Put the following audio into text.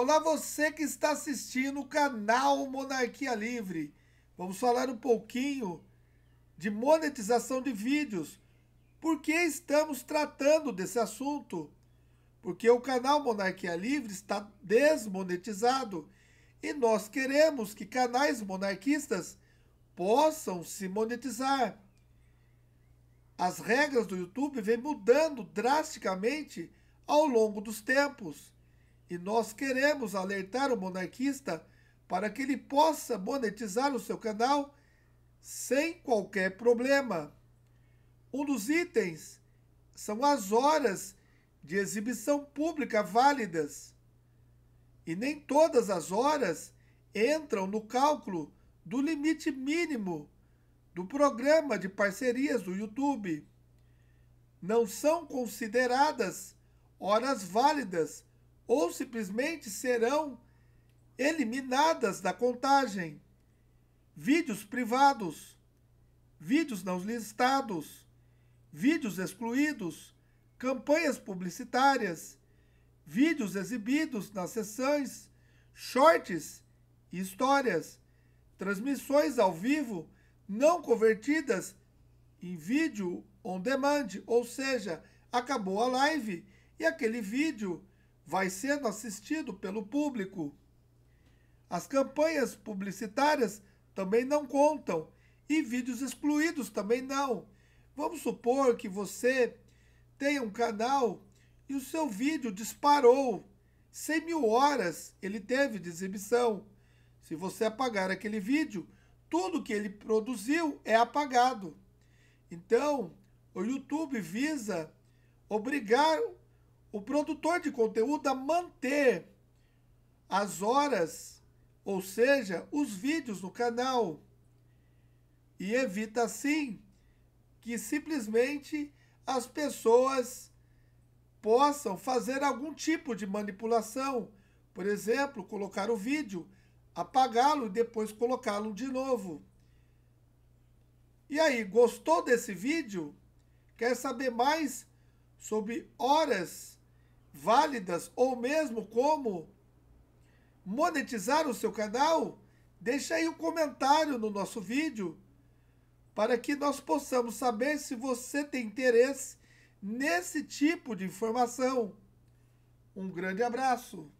Olá, você que está assistindo o canal Monarquia Livre. Vamos falar um pouquinho de monetização de vídeos. Por que estamos tratando desse assunto? Porque o canal Monarquia Livre está desmonetizado e nós queremos que canais monarquistas possam se monetizar. As regras do YouTube vêm mudando drasticamente ao longo dos tempos. E nós queremos alertar o monarquista para que ele possa monetizar o seu canal sem qualquer problema. Um dos itens são as horas de exibição pública válidas. E nem todas as horas entram no cálculo do limite mínimo do programa de parcerias do YouTube. Não são consideradas horas válidas ou simplesmente serão eliminadas da contagem. Vídeos privados, vídeos não listados, vídeos excluídos, campanhas publicitárias, vídeos exibidos nas sessões, shorts e histórias, transmissões ao vivo não convertidas em vídeo on demand, ou seja, acabou a live e aquele vídeo vai sendo assistido pelo público. As campanhas publicitárias também não contam e vídeos excluídos também não. Vamos supor que você tenha um canal e o seu vídeo disparou. 100 mil horas ele teve de exibição. Se você apagar aquele vídeo, tudo que ele produziu é apagado. Então, o YouTube visa obrigar o produtor de conteúdo a manter as horas, ou seja, os vídeos no canal. E evita assim que simplesmente as pessoas possam fazer algum tipo de manipulação. Por exemplo, colocar o vídeo, apagá-lo e depois colocá-lo de novo. E aí, gostou desse vídeo? Quer saber mais sobre horas válidas ou mesmo como monetizar o seu canal, deixe aí um comentário no nosso vídeo para que nós possamos saber se você tem interesse nesse tipo de informação. Um grande abraço!